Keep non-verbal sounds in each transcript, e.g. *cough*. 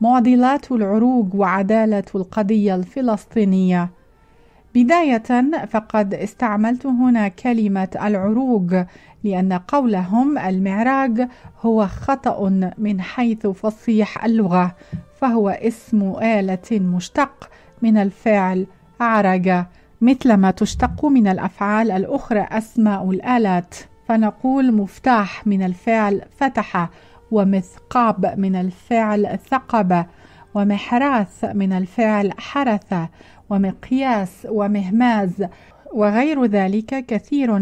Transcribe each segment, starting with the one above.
معضلات العروج وعدالة القضية الفلسطينية بداية فقد استعملت هنا كلمة العروج لأن قولهم المعراج هو خطأ من حيث فصيح اللغة فهو اسم آلة مشتق من الفعل عرج مثلما تشتق من الأفعال الأخرى أسماء الآلات فنقول مفتاح من الفعل فتح ومثقاب من الفعل ثقب ومحراث من الفعل حرث ومقياس ومهماز وغير ذلك كثير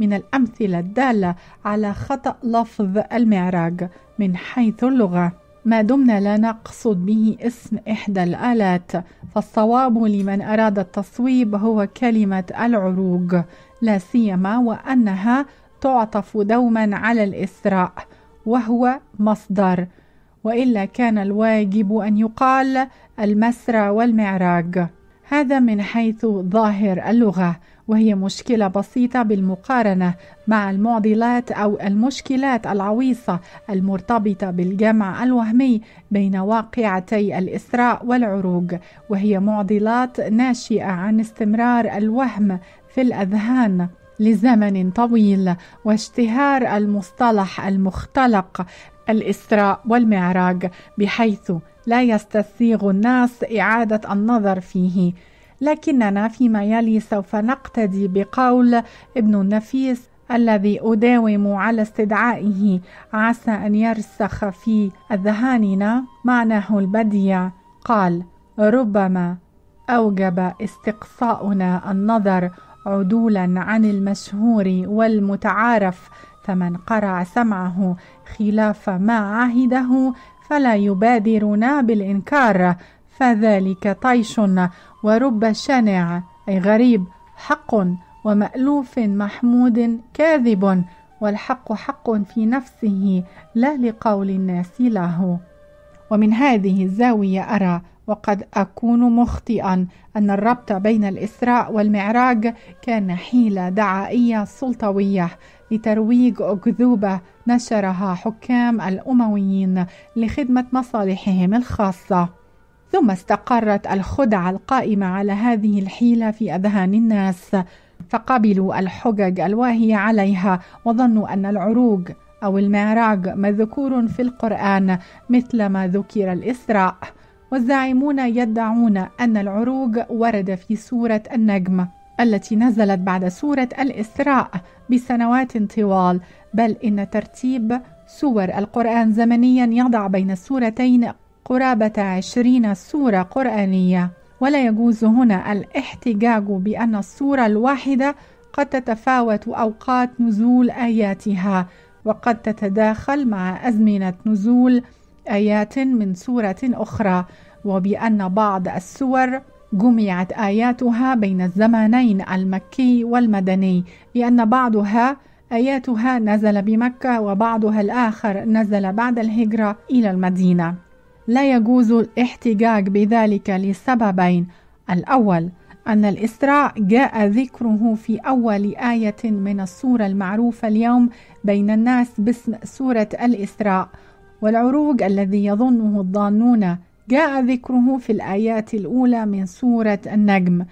من الأمثلة الدالة على خطأ لفظ المعراج من حيث اللغة ما دمنا لا نقصد به اسم إحدى الآلات فالصواب لمن أراد التصويب هو كلمة العروج لا سيما وأنها تعطف دوما على الإسراء وهو مصدر والا كان الواجب ان يقال المسرى والمعراج هذا من حيث ظاهر اللغه وهي مشكله بسيطه بالمقارنه مع المعضلات او المشكلات العويصه المرتبطه بالجمع الوهمي بين واقعتي الاسراء والعروج وهي معضلات ناشئه عن استمرار الوهم في الاذهان لزمن طويل واشتهار المصطلح المختلق الاسراء والمعراج بحيث لا يستسيغ الناس اعاده النظر فيه لكننا فيما يلي سوف نقتدي بقول ابن النفيس الذي اداوم على استدعائه عسى ان يرسخ في اذهاننا معناه البديع قال ربما اوجب استقصاؤنا النظر عدولا عن المشهور والمتعارف فمن قرع سمعه خلاف ما عهده فلا يبادرنا بالإنكار فذلك طيش ورب شنع أي غريب حق ومألوف محمود كاذب والحق حق في نفسه لا لقول الناس له ومن هذه الزاوية أرى وقد أكون مخطئا أن الربط بين الإسراء والمعراج كان حيلة دعائية سلطوية لترويج أكذوبة نشرها حكام الأمويين لخدمة مصالحهم الخاصة ثم استقرت الخدعة القائمة على هذه الحيلة في أذهان الناس فقبلوا الحجج الواهية عليها وظنوا أن العروج أو المعراج مذكور في القرآن مثلما ذكر الإسراء والزاعمون يدعون أن العروج ورد في سورة النجم التي نزلت بعد سورة الإسراء بسنوات طوال بل إن ترتيب سور القرآن زمنيا يضع بين السورتين قرابة عشرين سورة قرآنية ولا يجوز هنا الاحتجاج بأن السورة الواحدة قد تتفاوت أوقات نزول آياتها وقد تتداخل مع أزمنة نزول آيات من سورة أخرى وبأن بعض السور جمعت آياتها بين الزمانين المكي والمدني لأن بعضها آياتها نزل بمكة وبعضها الآخر نزل بعد الهجرة إلى المدينة. لا يجوز الاحتجاج بذلك لسببين، الأول أن الإسراء جاء ذكره في أول آية من السورة المعروفة اليوم بين الناس باسم سورة الإسراء، والعروج الذي يظنه الظانون جاء ذكره في الآيات الأولى من سورة النجم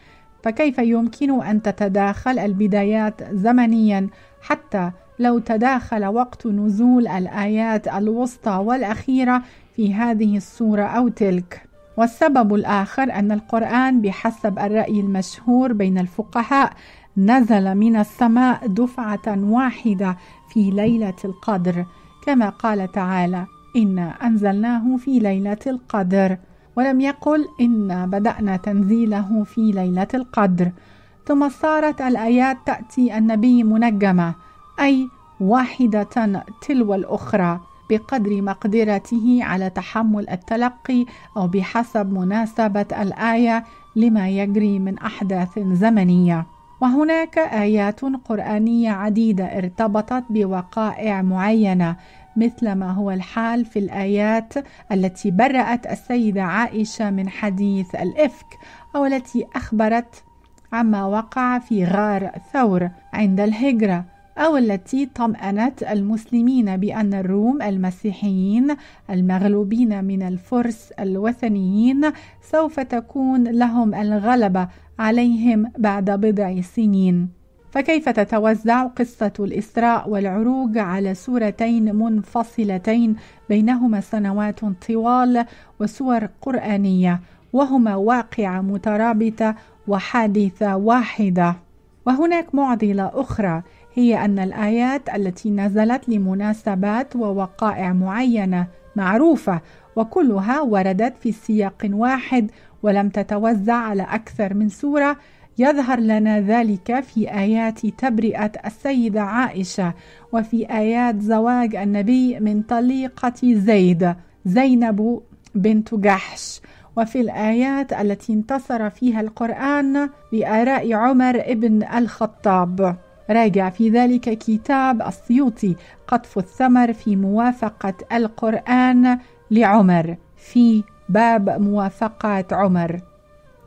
فكيف يمكن أن تتداخل البدايات زمنيا حتى لو تداخل وقت نزول الآيات الوسطى والأخيرة في هذه السورة أو تلك والسبب الآخر أن القرآن بحسب الرأي المشهور بين الفقهاء نزل من السماء دفعة واحدة في ليلة القدر كما قال تعالى إنا أنزلناه في ليلة القدر ولم يقل إنا بدأنا تنزيله في ليلة القدر ثم صارت الآيات تأتي النبي منجمة أي واحدة تلو الأخرى بقدر مقدرته على تحمل التلقي أو بحسب مناسبة الآية لما يجري من أحداث زمنية وهناك آيات قرآنية عديدة ارتبطت بوقائع معينة مثل ما هو الحال في الآيات التي برأت السيدة عائشة من حديث الإفك أو التي أخبرت عما وقع في غار ثور عند الهجرة أو التي طمأنت المسلمين بأن الروم المسيحيين المغلوبين من الفرس الوثنيين سوف تكون لهم الغلبة عليهم بعد بضع سنين فكيف تتوزع قصة الإسراء والعروج على سورتين منفصلتين بينهما سنوات طوال وسور قرآنية وهما واقعة مترابطة وحادثة واحدة وهناك معضلة أخرى هي أن الآيات التي نزلت لمناسبات ووقائع معينة معروفة وكلها وردت في سياق واحد ولم تتوزع على أكثر من سورة يظهر لنا ذلك في ايات تبرئه السيده عائشه وفي ايات زواج النبي من طليقه زيد زينب بنت جحش وفي الآيات التي انتصر فيها القرآن بآراء عمر ابن الخطاب راجع في ذلك كتاب السيوطي قطف الثمر في موافقة القرآن لعمر في باب موافقات عمر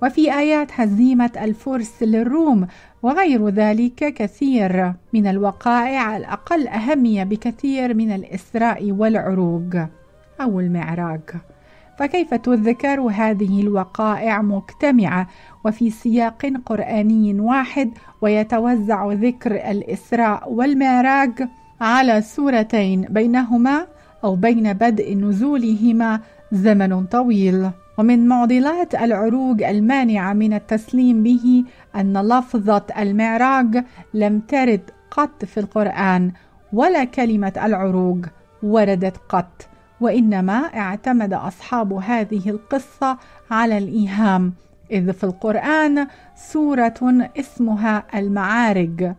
وفي آيات هزيمة الفرس للروم وغير ذلك كثير من الوقائع الأقل أهمية بكثير من الإسراء والعروج أو المعراج فكيف تذكر هذه الوقائع مجتمعة وفي سياق قرآني واحد ويتوزع ذكر الإسراء والمعراج على سورتين بينهما أو بين بدء نزولهما زمن طويل ومن معضلات العروج المانعة من التسليم به أن لفظة المعراج لم ترد قط في القرآن ولا كلمة العروج وردت قط وإنما اعتمد أصحاب هذه القصة على الإيهام إذ في القرآن سورة اسمها المعارج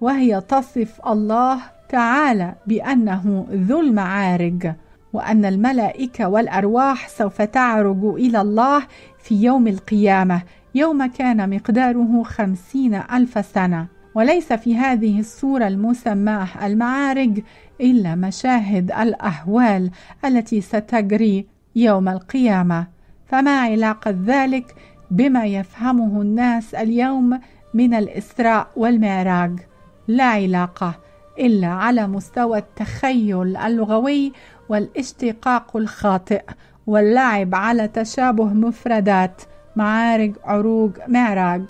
وهي تصف الله تعالى بأنه ذو المعارج وان الملائكه والارواح سوف تعرج الى الله في يوم القيامه يوم كان مقداره خمسين الف سنه وليس في هذه الصورة المسماة المعارج إلا مشاهد الأهوال التي ستجري يوم القيامة فما علاقة ذلك بما يفهمه الناس اليوم من الإسراء والمعراج لا علاقة إلا على مستوى التخيل اللغوي والاشتقاق الخاطئ واللعب على تشابه مفردات معارج عروج معراج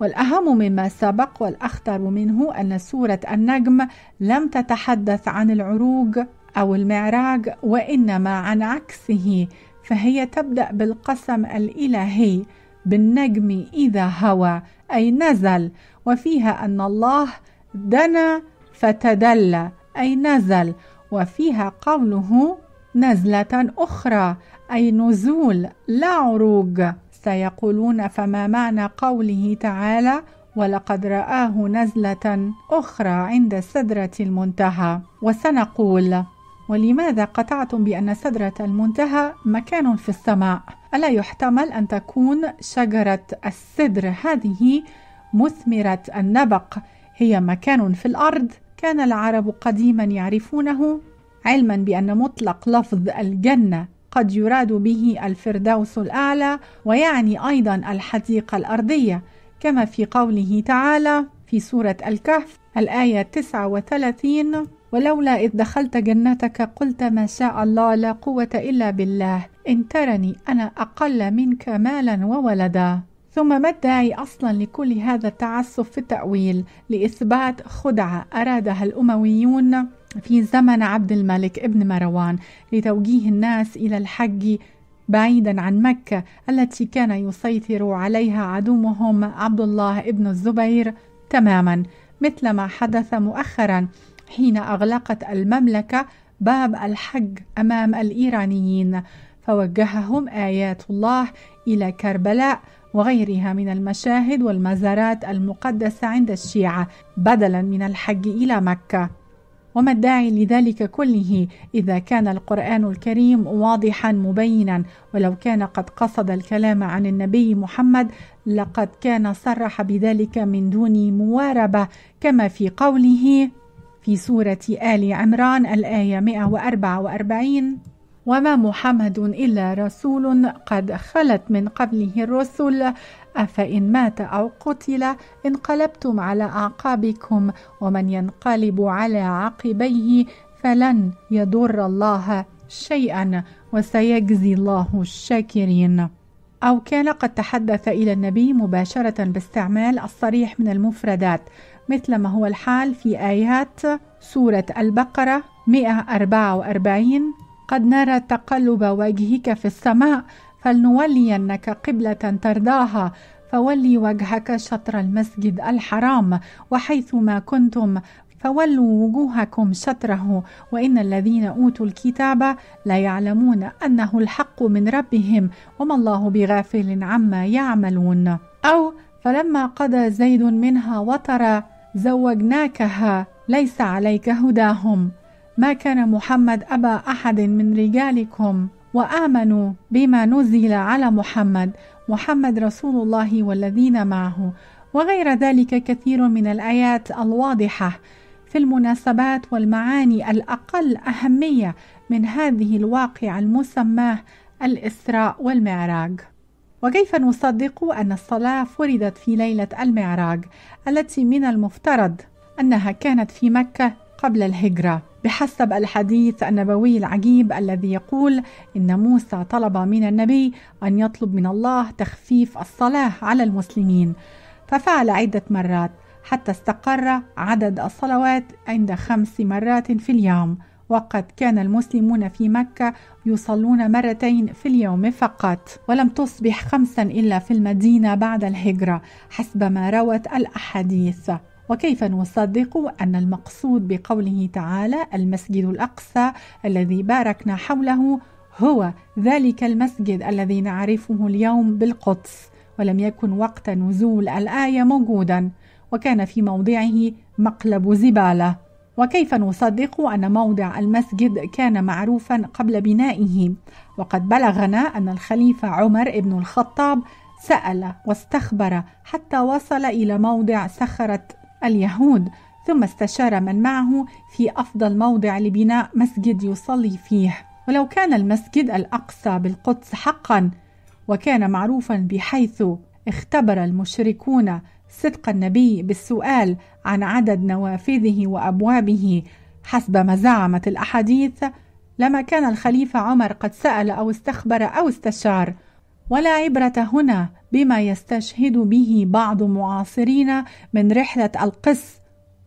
والأهم مما سبق والأخطر منه أن سورة النجم لم تتحدث عن العروج أو المعراج وإنما عن عكسه فهي تبدأ بالقسم الإلهي بالنجم إذا هوى أي نزل وفيها أن الله دنا فتدلى أي نزل وفيها قوله نزلة أخرى أي نزول لا عروج سيقولون فما معنى قوله تعالى ولقد رآه نزلة أخرى عند سدرة المنتهى وسنقول ولماذا قطعتم بأن سدرة المنتهى مكان في السماء؟ ألا يحتمل أن تكون شجرة السدر هذه مثمرة النبق هي مكان في الأرض كان العرب قديما يعرفونه علما بأن مطلق لفظ الجنة قد يراد به الفردوس الأعلى ويعني أيضا الحديقة الأرضية كما في قوله تعالى في سورة الكهف الآية 39 ولولا إذ دخلت جنتك قلت ما شاء الله لا قوة إلا بالله إن ترني أنا أقل منك مالا وولدا ثم ما الداعي اصلا لكل هذا التعسف في التاويل لاثبات خدعه ارادها الامويون في زمن عبد الملك ابن مروان لتوجيه الناس الى الحج بعيدا عن مكه التي كان يسيطر عليها عدوهم عبد الله ابن الزبير تماما مثل ما حدث مؤخرا حين اغلقت المملكه باب الحج امام الايرانيين فوجههم ايات الله الى كربلاء وغيرها من المشاهد والمزارات المقدسة عند الشيعة بدلا من الحج إلى مكة وما الداعي لذلك كله إذا كان القرآن الكريم واضحا مبينا ولو كان قد قصد الكلام عن النبي محمد لقد كان صرح بذلك من دون مواربة كما في قوله في سورة آل عمران الآية 144 وما محمد إلا رسول قد خلت من قبله الرسل أفإن مات أو قتل انقلبتم على أعقابكم ومن ينقلب على عقبيه فلن يضر الله شيئا وسيجزي الله الشاكرين أو كان قد تحدث إلى النبي مباشرة باستعمال الصريح من المفردات مثل ما هو الحال في آيات سورة البقرة 144 قد نرى تقلب وجهك في السماء فلنولينك قبلة ترضاها فولي وجهك شطر المسجد الحرام وحيثما كنتم فولوا وجوهكم شطره وان الذين اوتوا الكتاب لا يعلمون انه الحق من ربهم وما الله بغافل عما يعملون او فلما قضى زيد منها وطر زوجناكها ليس عليك هداهم ما كان محمد أبا أحد من رجالكم وآمنوا بما نزل على محمد محمد رسول الله والذين معه وغير ذلك كثير من الآيات الواضحة في المناسبات والمعاني الأقل أهمية من هذه الواقعة المسماه الإسراء والمعراج. وكيف نصدق أن الصلاة فرضت في ليلة المعراج التي من المفترض أنها كانت في مكة قبل الهجرة؟ بحسب الحديث النبوي العجيب الذي يقول ان موسى طلب من النبي ان يطلب من الله تخفيف الصلاه على المسلمين ففعل عده مرات حتى استقر عدد الصلوات عند خمس مرات في اليوم وقد كان المسلمون في مكة يصلون مرتين في اليوم فقط ولم تصبح خمسا إلا في المدينة بعد الهجرة حسب ما روت الأحاديث وكيف نصدق أن المقصود بقوله تعالى المسجد الأقصى الذي باركنا حوله هو ذلك المسجد الذي نعرفه اليوم بالقدس ولم يكن وقت نزول الآية موجودا وكان في موضعه مقلب زبالة وكيف نصدق أن موضع المسجد كان معروفا قبل بنائه وقد بلغنا أن الخليفة عمر بن الخطاب سأل واستخبر حتى وصل إلى موضع سخره اليهود ثم استشار من معه في أفضل موضع لبناء مسجد يصلي فيه ولو كان المسجد الأقصى بالقدس حقا وكان معروفا بحيث اختبر المشركون صدق النبي بالسؤال عن عدد نوافذه وأبوابه حسب ما زعمت الأحاديث لما كان الخليفة عمر قد سأل أو استخبر أو استشار ولا عبرة هنا بما يستشهد به بعض معاصرين من رحلة القس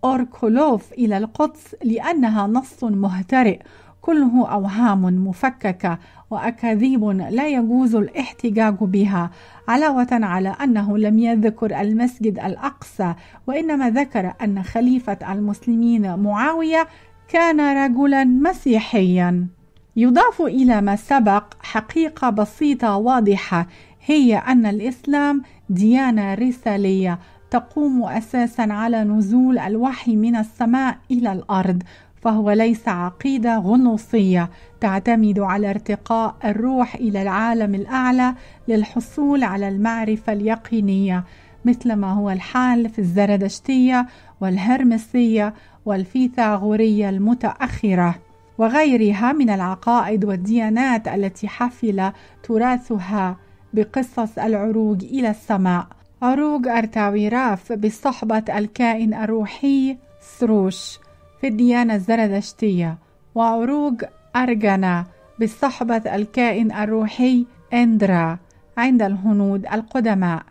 أوركولوف إلى القدس لأنها نص مهترئ كله أوهام مفككة وأكاذيب لا يجوز الاحتجاج بها علاوة على أنه لم يذكر المسجد الأقصى وإنما ذكر أن خليفة المسلمين معاوية كان رجلا مسيحيا يضاف إلى ما سبق حقيقة بسيطة واضحة هي أن الإسلام ديانة رسالية تقوم أساسا على نزول الوحي من السماء إلى الأرض فهو ليس عقيدة غنوصية تعتمد على ارتقاء الروح إلى العالم الأعلى للحصول على المعرفة اليقينية مثل ما هو الحال في الزردشتية والهرمسية والفيثاغورية المتأخرة وغيرها من العقائد والديانات التي حفل تراثها بقصص العروج إلى السماء عروج أرتاويراف بصحبة الكائن الروحي سروش في الديانة الزردشتية وعروج أرجنا بصحبة الكائن الروحي إندرا عند الهنود القدماء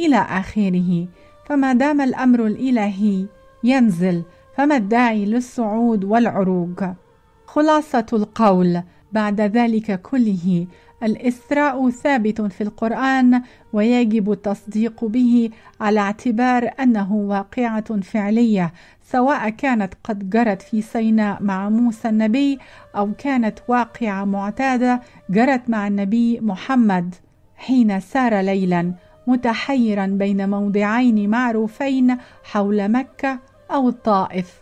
إلى آخره فما دام الأمر الإلهي ينزل فما الداعي للصعود والعروج خلاصة القول بعد ذلك كله الإسراء ثابت في القرآن ويجب التصديق به على اعتبار أنه واقعة فعلية سواء كانت قد جرت في سيناء مع موسى النبي أو كانت واقعة معتادة جرت مع النبي محمد حين سار ليلا متحيرا بين موضعين معروفين حول مكة أو الطائف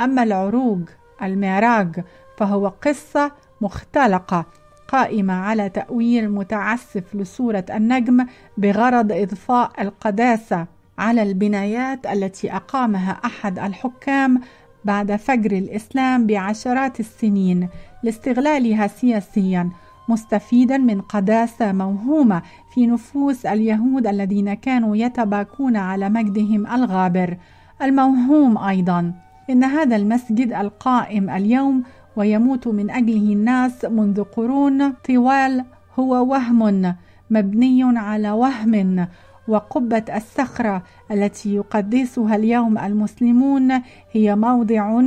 أما العروج المعراج فهو قصة مختلقة قائمة على تأويل متعسف لصورة النجم بغرض إضفاء القداسة على البنايات التي أقامها أحد الحكام بعد فجر الإسلام بعشرات السنين لاستغلالها سياسياً مستفيدا من قداسة موهومة في نفوس اليهود الذين كانوا يتباكون على مجدهم الغابر الموهوم أيضا إن هذا المسجد القائم اليوم ويموت من اجله الناس منذ قرون طوال هو وهم مبني على وهم وقبه الصخره التي يقدسها اليوم المسلمون هي موضع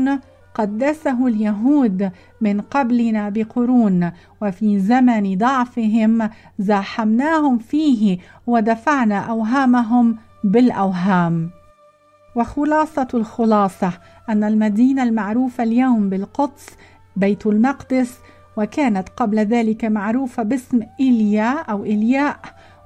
قدسه اليهود من قبلنا بقرون وفي زمن ضعفهم زاحمناهم فيه ودفعنا اوهامهم بالاوهام وخلاصه الخلاصه ان المدينه المعروفه اليوم بالقدس بيت المقدس وكانت قبل ذلك معروفة باسم إيليا أو إلياء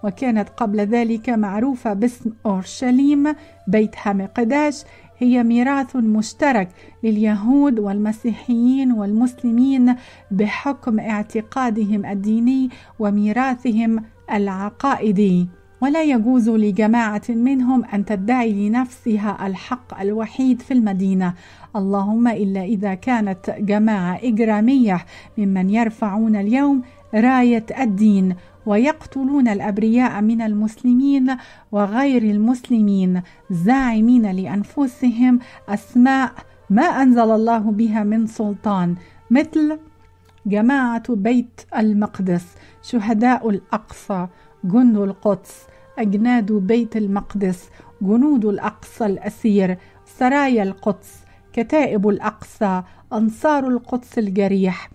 وكانت قبل ذلك معروفة باسم أورشليم بيت حمقداش هي ميراث مشترك لليهود والمسيحيين والمسلمين بحكم اعتقادهم الديني وميراثهم العقائدي ولا يجوز لجماعة منهم أن تدعي لنفسها الحق الوحيد في المدينة اللهم إلا إذا كانت جماعة إجرامية ممن يرفعون اليوم راية الدين ويقتلون الابرياء من المسلمين وغير المسلمين زاعمين لانفسهم اسماء ما انزل الله بها من سلطان مثل جماعه بيت المقدس شهداء الاقصى جند القدس أجناد بيت المقدس جنود الأقصى الأسير سرايا القدس كتائب الأقصى أنصار القدس الجريح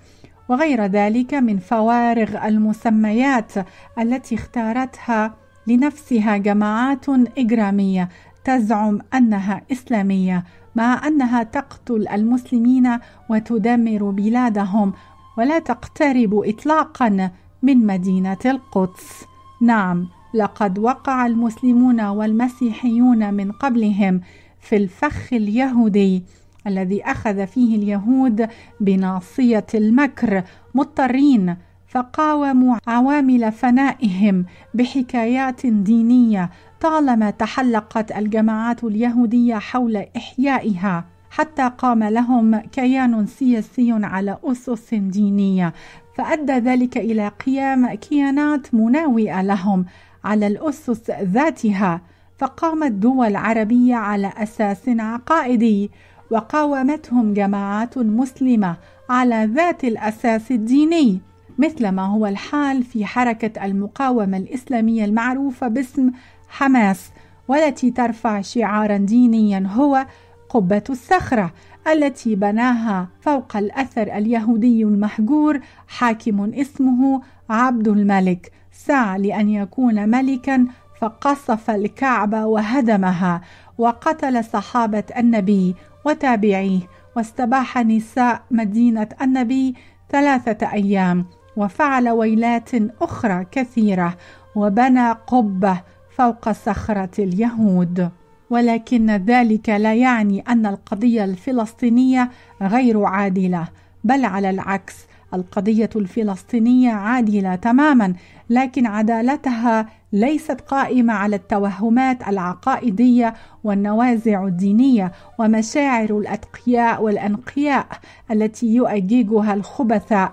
وغير ذلك من فوارغ المسميات التي اختارتها لنفسها جماعات إجرامية تزعم أنها إسلامية مع أنها تقتل المسلمين وتدمر بلادهم ولا تقترب إطلاقا من مدينة القدس نعم لقد وقع المسلمون والمسيحيون من قبلهم في الفخ اليهودي الذي اخذ فيه اليهود بناصيه المكر مضطرين فقاوموا عوامل فنائهم بحكايات دينيه طالما تحلقت الجماعات اليهوديه حول احيائها حتى قام لهم كيان سياسي على اسس دينيه فادى ذلك الى قيام كيانات مناوئه لهم على الأسس ذاتها فقامت دول عربية على أساس عقائدي وقاومتهم جماعات مسلمة على ذات الأساس الديني مثل ما هو الحال في حركة المقاومة الإسلامية المعروفة باسم حماس والتي ترفع شعارا دينيا هو قبة الصخرة التي بناها فوق الأثر اليهودي المهجور حاكم اسمه عبد الملك سعى لأن يكون ملكا فقصف الكعبة وهدمها وقتل صحابة النبي وتابعيه واستباح نساء مدينة النبي ثلاثة أيام وفعل ويلات أخرى كثيرة وبنى قبة فوق صخرة اليهود ولكن ذلك لا يعني أن القضية الفلسطينية غير عادلة بل على العكس القضية الفلسطينية عادلة تماما، لكن عدالتها ليست قائمة على التوهمات العقائدية والنوازع الدينية ومشاعر الأتقياء والأنقياء التي يؤججها الخبثاء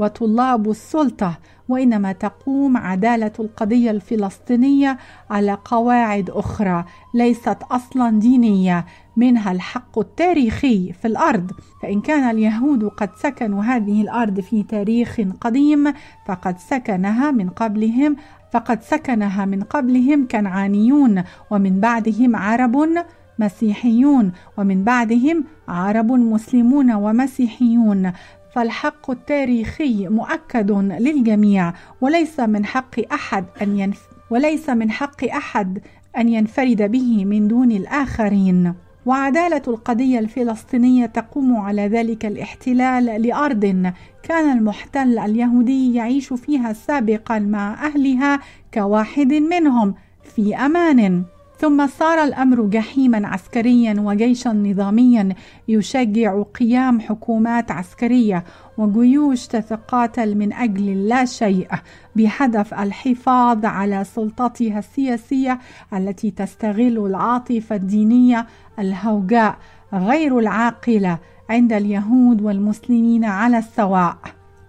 وطلاب السلطة وإنما تقوم عدالة القضية الفلسطينية على قواعد أخرى ليست أصلا دينية منها الحق التاريخي في الأرض فإن كان اليهود قد سكنوا هذه الأرض في تاريخ قديم فقد سكنها من قبلهم فقد سكنها من قبلهم كنعانيون ومن بعدهم عرب مسيحيون ومن بعدهم عرب مسلمون ومسيحيون فالحق التاريخي مؤكد للجميع وليس من حق أحد أن ينف... وليس من حق أحد أن ينفرد به من دون الآخرين وعدالة القضية الفلسطينية تقوم على ذلك الاحتلال لأرض كان المحتل اليهودي يعيش فيها سابقا مع أهلها كواحد منهم في أمان ثم صار الامر جحيما عسكريا وجيشا نظاميا يشجع قيام حكومات عسكريه وجيوش تتقاتل من اجل لا شيء بهدف الحفاظ على سلطتها السياسيه التي تستغل العاطفه الدينيه الهوجاء غير العاقله عند اليهود والمسلمين على السواء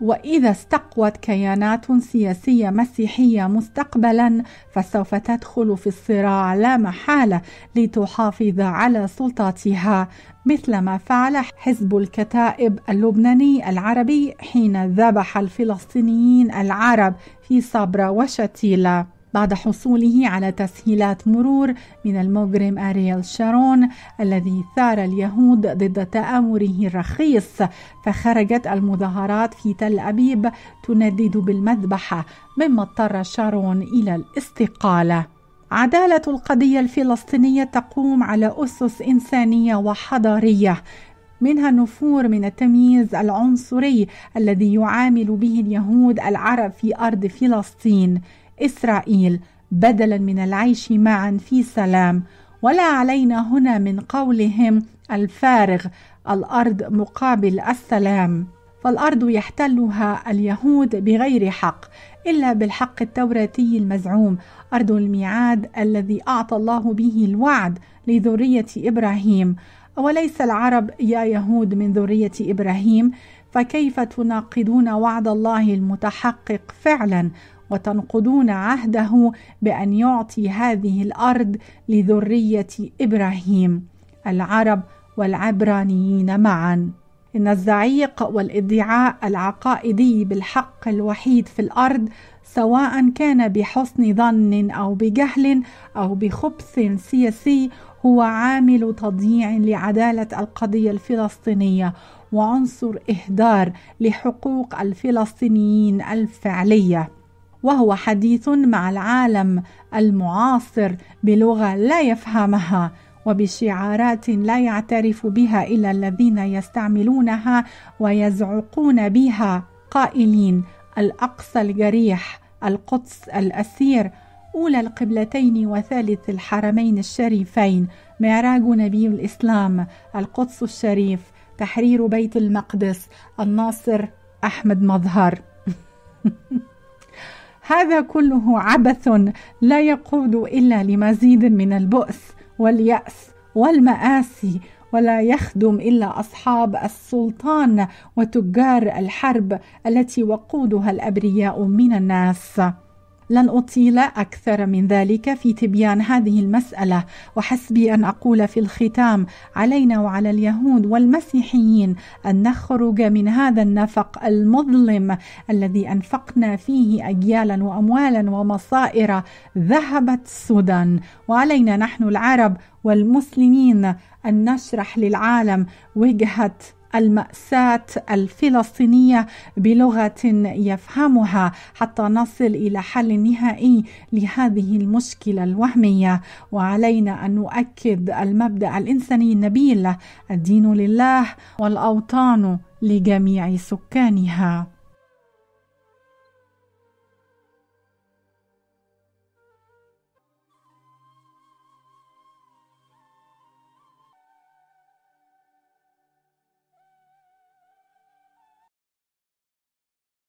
وإذا استقوت كيانات سياسية مسيحية مستقبلا فسوف تدخل في الصراع لا محالة لتحافظ على سلطاتها مثل ما فعل حزب الكتائب اللبناني العربي حين ذبح الفلسطينيين العرب في صبرا وشتيلة بعد حصوله على تسهيلات مرور من المجرم أريال شارون الذي ثار اليهود ضد تآمره الرخيص فخرجت المظاهرات في تل أبيب تندد بالمذبحة مما اضطر شارون إلى الاستقالة عدالة القضية الفلسطينية تقوم على أسس إنسانية وحضارية منها النفور من التمييز العنصري الذي يعامل به اليهود العرب في أرض فلسطين إسرائيل بدلا من العيش معا في سلام ولا علينا هنا من قولهم الفارغ الأرض مقابل السلام فالأرض يحتلها اليهود بغير حق إلا بالحق التوراتي المزعوم أرض الميعاد الذي أعطى الله به الوعد لذرية إبراهيم أوليس العرب يا يهود من ذرية إبراهيم فكيف تناقضون وعد الله المتحقق فعلا وتنقضون عهده بأن يعطي هذه الأرض لذرية إبراهيم العرب والعبرانيين معا إن الزعيق والإدعاء العقائدي بالحق الوحيد في الأرض سواء كان بحسن ظن أو بجهل أو بخبث سياسي هو عامل تضييع لعدالة القضية الفلسطينية وعنصر إهدار لحقوق الفلسطينيين الفعلية وهو حديث مع العالم المعاصر بلغه لا يفهمها وبشعارات لا يعترف بها الا الذين يستعملونها ويزعقون بها قائلين الاقصى الجريح القدس الاسير اولى القبلتين وثالث الحرمين الشريفين معراج نبي الاسلام القدس الشريف تحرير بيت المقدس الناصر احمد مظهر *laughs* هذا كله عبث لا يقود الا لمزيد من البؤس والياس والماسي ولا يخدم الا اصحاب السلطان وتجار الحرب التي وقودها الابرياء من الناس لن أطيل أكثر من ذلك في تبيان هذه المسألة وحسبي أن أقول في الختام علينا وعلى اليهود والمسيحيين أن نخرج من هذا النفق المظلم الذي أنفقنا فيه أجيالا وأموالا ومصائر ذهبت سدى وعلينا نحن العرب والمسلمين أن نشرح للعالم وجهة المأساة الفلسطينية بلغة يفهمها حتى نصل إلى حل نهائي لهذه المشكلة الوهمية وعلينا أن نؤكد المبدأ الإنساني النبيل الدين لله والأوطان لجميع سكانها